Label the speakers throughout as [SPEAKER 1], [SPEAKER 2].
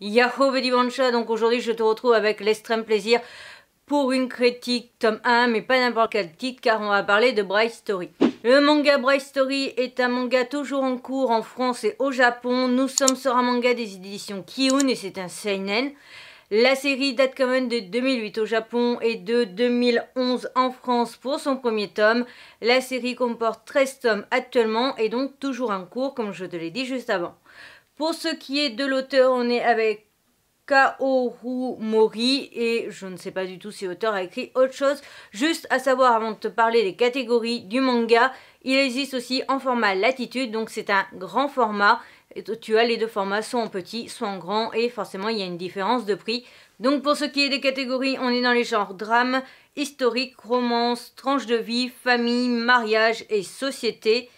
[SPEAKER 1] Yahoo Bansha donc aujourd'hui je te retrouve avec l'extrême plaisir pour une critique tome 1, mais pas n'importe quel titre car on va parler de Bright Story. Le manga Bright Story est un manga toujours en cours en France et au Japon. Nous sommes sur un manga des éditions Kiyun et c'est un seinen. La série date quand de 2008 au Japon et de 2011 en France pour son premier tome. La série comporte 13 tomes actuellement et donc toujours en cours comme je te l'ai dit juste avant. Pour ce qui est de l'auteur, on est avec Kaoru Mori et je ne sais pas du tout si l'auteur a écrit autre chose. Juste à savoir avant de te parler des catégories du manga, il existe aussi en format latitude, donc c'est un grand format. tu as les deux formats, soit en petit, soit en grand, et forcément il y a une différence de prix. Donc pour ce qui est des catégories, on est dans les genres drame, historique, romance, tranche de vie, famille, mariage et société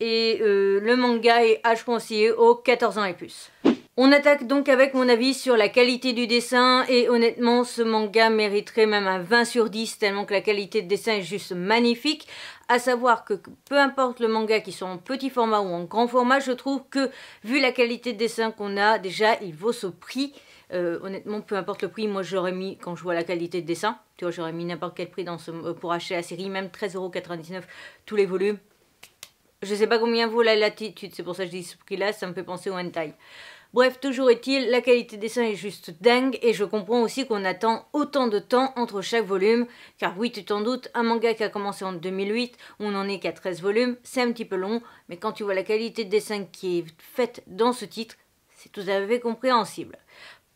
[SPEAKER 1] et euh, le manga est âge conseillé aux 14 ans et plus. On attaque donc avec mon avis sur la qualité du dessin et honnêtement ce manga mériterait même un 20 sur 10 tellement que la qualité de dessin est juste magnifique à savoir que peu importe le manga qui soit en petit format ou en grand format je trouve que vu la qualité de dessin qu'on a déjà il vaut ce prix euh, honnêtement peu importe le prix moi j'aurais mis quand je vois la qualité de dessin tu vois j'aurais mis n'importe quel prix dans ce, euh, pour acheter la série même 13,99€ tous les volumes je ne sais pas combien vaut la latitude, c'est pour ça que je dis ce prix-là, ça me fait penser au hentai. Bref, toujours est-il, la qualité des dessin est juste dingue et je comprends aussi qu'on attend autant de temps entre chaque volume, car oui, tu t'en doutes, un manga qui a commencé en 2008, on n'en est qu'à 13 volumes, c'est un petit peu long, mais quand tu vois la qualité de dessin qui est faite dans ce titre, c'est tout à fait compréhensible.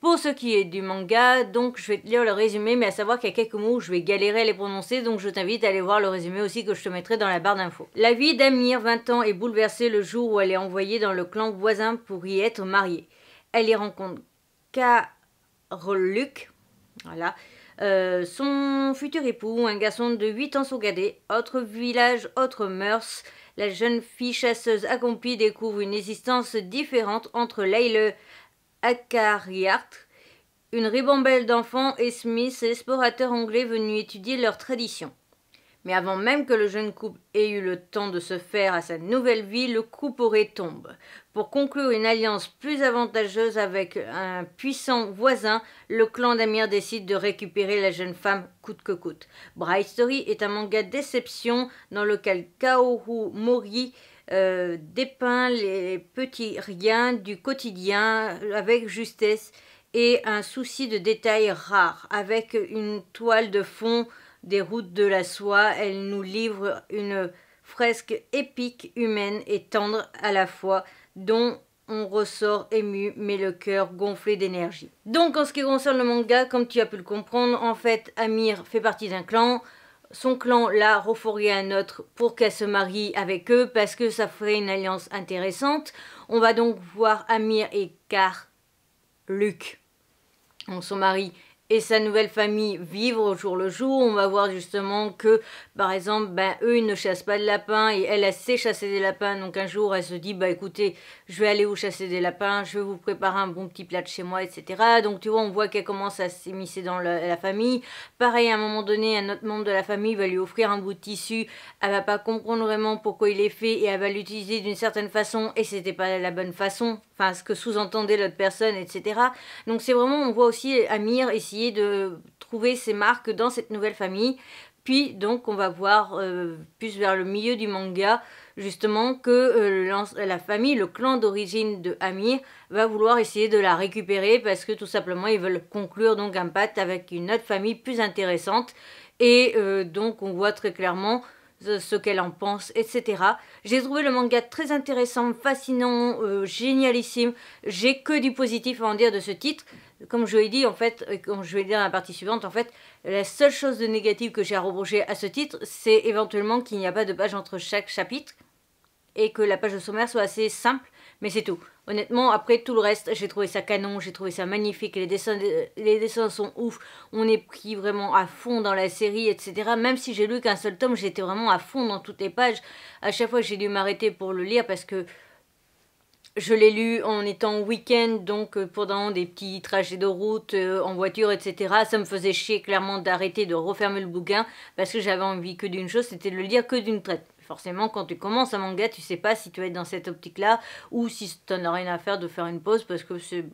[SPEAKER 1] Pour ce qui est du manga, donc je vais te lire le résumé, mais à savoir qu'il y a quelques mots où je vais galérer à les prononcer, donc je t'invite à aller voir le résumé aussi que je te mettrai dans la barre d'infos. La vie d'Amir, 20 ans, est bouleversée le jour où elle est envoyée dans le clan voisin pour y être mariée. Elle y rencontre Karoluk, voilà, euh, son futur époux, un garçon de 8 ans saugadé, autre village, autre mœurs. La jeune fille chasseuse accomplie découvre une existence différente entre Layle Akariart, une ribambelle d'enfants et Smith, explorateurs anglais venu étudier leur traditions. Mais avant même que le jeune couple ait eu le temps de se faire à sa nouvelle vie, le coup aurait tombe. Pour conclure une alliance plus avantageuse avec un puissant voisin, le clan d'Amir décide de récupérer la jeune femme coûte que coûte. Bright Story est un manga déception dans lequel Kaoru Mori euh, dépeint les petits riens du quotidien avec justesse et un souci de détail rare. Avec une toile de fond des routes de la soie, elle nous livre une fresque épique, humaine et tendre à la fois, dont on ressort ému, mais le cœur gonflé d'énergie. Donc en ce qui concerne le manga, comme tu as pu le comprendre, en fait, Amir fait partie d'un clan, son clan l'a refourgué à un autre pour qu'elle se marie avec eux parce que ça ferait une alliance intéressante. On va donc voir Amir et Car Luc, donc son mari et sa nouvelle famille vivre au jour le jour. On va voir justement que, par exemple, ben, eux, ils ne chassent pas de lapins et elle, elle sait chasser des lapins. Donc un jour, elle se dit, bah écoutez, je vais aller vous chasser des lapins, je vais vous préparer un bon petit plat de chez moi, etc. Donc tu vois, on voit qu'elle commence à s'immiscer dans la, la, famille. Pareil, à un moment donné, un autre membre de la famille va lui offrir un bout de tissu. Elle va pas comprendre vraiment pourquoi il est fait et elle va l'utiliser d'une certaine façon et c'était pas la bonne façon. Enfin, ce que sous-entendait l'autre personne, etc. Donc c'est vraiment, on voit aussi Amir ici de trouver ses marques dans cette nouvelle famille. Puis donc on va voir euh, plus vers le milieu du manga justement que euh, la famille, le clan d'origine de Amir va vouloir essayer de la récupérer parce que tout simplement ils veulent conclure donc un pacte avec une autre famille plus intéressante et euh, donc on voit très clairement ce qu'elle en pense, etc. J'ai trouvé le manga très intéressant, fascinant, génialissime. J'ai que du positif à en dire de ce titre comme je l'ai dit, en fait, euh, comme je l'ai dit dans la partie suivante, en fait, la seule chose de négative que j'ai à reprocher à ce titre, c'est éventuellement qu'il n'y a pas de page entre chaque chapitre et que la page de sommaire soit assez simple, mais c'est tout. Honnêtement, après tout le reste, j'ai trouvé ça canon, j'ai trouvé ça magnifique, les dessins, les dessins sont ouf, on est pris vraiment à fond dans la série, etc. Même si j'ai lu qu'un seul tome, j'étais vraiment à fond dans toutes les pages. À chaque fois, j'ai dû m'arrêter pour le lire parce que je l'ai lu en étant au week-end, donc euh, pendant des petits trajets de route, euh, en voiture, etc. Ça me faisait chier clairement d'arrêter de refermer le bouquin parce que j'avais envie que d'une chose, c'était de le lire que d'une traite. Forcément, quand tu commences un manga, tu sais pas si tu vas être dans cette optique-là ou si tu n'as rien à faire de faire une pause parce que c'est.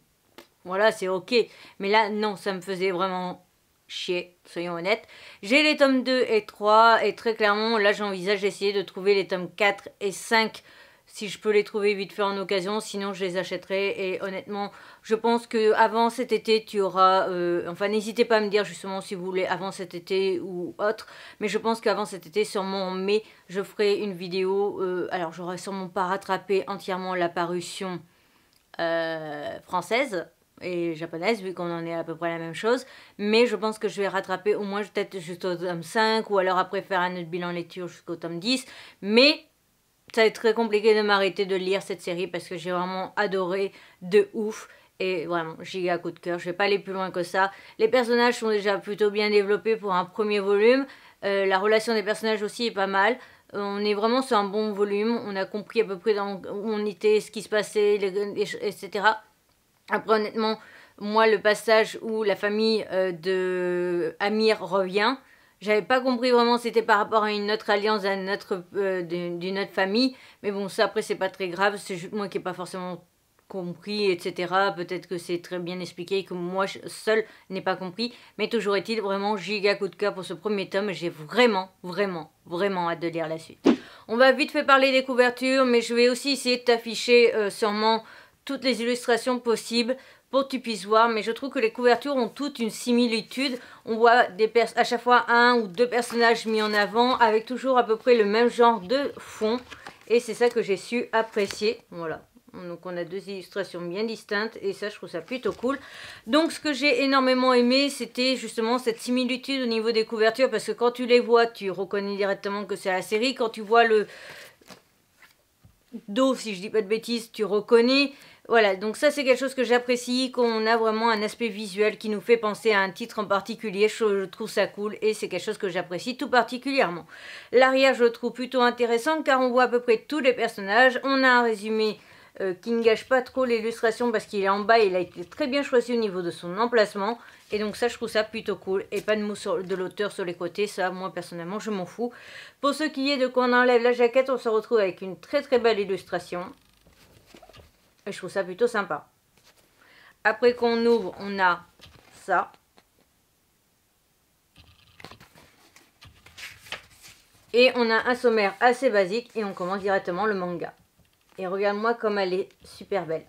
[SPEAKER 1] Voilà, c'est ok. Mais là, non, ça me faisait vraiment chier, soyons honnêtes. J'ai les tomes 2 et 3 et très clairement, là j'envisage d'essayer de trouver les tomes 4 et 5 si je peux les trouver vite fait en occasion, sinon je les achèterai. Et honnêtement, je pense que avant cet été, tu auras... Euh, enfin, n'hésitez pas à me dire justement si vous voulez avant cet été ou autre. Mais je pense qu'avant cet été, sûrement en mai, je ferai une vidéo. Alors, euh, alors, j'aurai sûrement pas rattrapé entièrement la parution euh, française et japonaise, vu qu'on en est à peu près la même chose. Mais je pense que je vais rattraper au moins peut-être jusqu'au tome 5 ou alors après faire un autre bilan lecture jusqu'au tome 10. Mais ça a être très compliqué de m'arrêter de lire cette série parce que j'ai vraiment adoré de ouf. Et vraiment, giga coup de cœur, je vais pas aller plus loin que ça. Les personnages sont déjà plutôt bien développés pour un premier volume. Euh, la relation des personnages aussi est pas mal. on est vraiment sur un bon volume. On a compris à peu près où on était, ce qui se passait, etc. Après, honnêtement, moi, le passage où la famille euh, de Amir revient, j'avais pas compris vraiment c'était par rapport à une autre alliance à euh, d'une autre famille, mais bon ça après c'est pas très grave, c'est moi qui n'ai pas forcément compris, etc. Peut-être que c'est très bien expliqué et que moi seul n'ai pas compris. Mais toujours est-il vraiment giga coup de cœur pour ce premier tome. J'ai vraiment, vraiment, vraiment hâte de lire la suite. On va vite fait parler des couvertures, mais je vais aussi essayer de t'afficher euh, sûrement toutes les illustrations possibles pour tu puisses voir. Mais je trouve que les couvertures ont toutes une similitude. On voit des à chaque fois un ou deux personnages mis en avant avec toujours à peu près le même genre de fond. Et c'est ça que j'ai su apprécier. Voilà. Donc on a deux illustrations bien distinctes et ça je trouve ça plutôt cool. Donc ce que j'ai énormément aimé c'était justement cette similitude au niveau des couvertures parce que quand tu les vois tu reconnais directement que c'est la série. Quand tu vois le dos si je dis pas de bêtises tu reconnais. Voilà, donc ça c'est quelque chose que j'apprécie, qu'on a vraiment un aspect visuel qui nous fait penser à un titre en particulier, je trouve ça cool et c'est quelque chose que j'apprécie tout particulièrement. L'arrière je le trouve plutôt intéressant car on voit à peu près tous les personnages, on a un résumé euh, qui ne gâche pas trop l'illustration parce qu'il est en bas et il a été très bien choisi au niveau de son emplacement et donc ça je trouve ça plutôt cool et pas de mousse de l'auteur sur les côtés, ça moi personnellement je m'en fous. Pour ce qui est de quand on enlève la jaquette on se retrouve avec une très très belle illustration et je trouve ça plutôt sympa. Après qu'on ouvre, on a ça. Et on a un sommaire assez basique et on commence directement le manga. Et regarde-moi comme elle est super belle.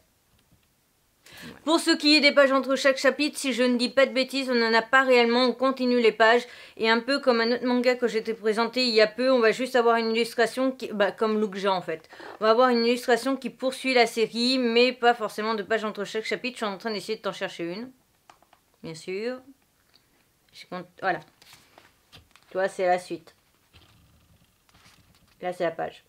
[SPEAKER 1] Pour ce qui est des pages entre chaque chapitre, si je ne dis pas de bêtises, on n'en a pas réellement, on continue les pages. Et un peu comme un autre manga que j'étais présenté il y a peu, on va juste avoir une illustration qui, bah, comme Jean en fait. On va avoir une illustration qui poursuit la série, mais pas forcément de pages entre chaque chapitre. Je suis en train d'essayer de t'en chercher une. Bien sûr. Je Voilà. Toi, c'est la suite. Là, c'est la page.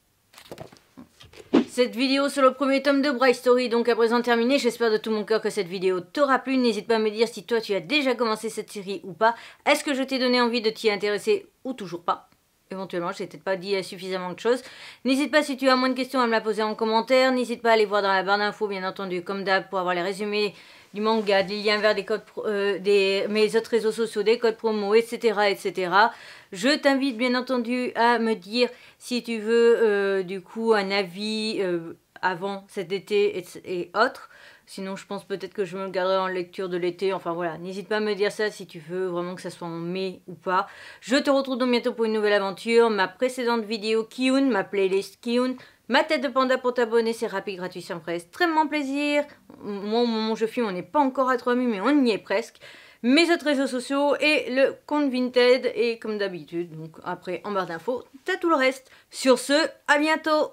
[SPEAKER 1] Cette vidéo sur le premier tome de Bright Story donc à présent terminée. J'espère de tout mon cœur que cette vidéo t'aura plu. N'hésite pas à me dire si toi tu as déjà commencé cette série ou pas. Est-ce que je t'ai donné envie de t'y intéresser ou toujours pas éventuellement, je t'ai peut-être pas dit euh, suffisamment de choses. N'hésite pas si tu as moins de questions à me la poser en commentaire, n'hésite pas à aller voir dans la barre d'infos bien entendu comme d'hab pour avoir les résumés du manga, des liens vers des codes euh, des, mes autres réseaux sociaux, des codes promo, etc. etc. Je t'invite bien entendu à me dire si tu veux euh, du coup un avis euh, avant cet été et autres. Sinon, je pense peut-être que je me garderai en lecture de l'été. Enfin voilà, n'hésite pas à me dire ça si tu veux vraiment que ça soit en mai ou pas. Je te retrouve donc bientôt pour une nouvelle aventure. Ma précédente vidéo Kiun, ma playlist Kiun, ma tête de panda pour t'abonner, c'est rapide, gratuit, me ferait Extrêmement plaisir. Moi, au moment où je filme, on n'est pas encore à 3000, mais on y est presque. Mes autres réseaux sociaux et le compte Vinted. Et comme d'habitude, donc après en barre d'infos, t'as tout le reste. Sur ce, à bientôt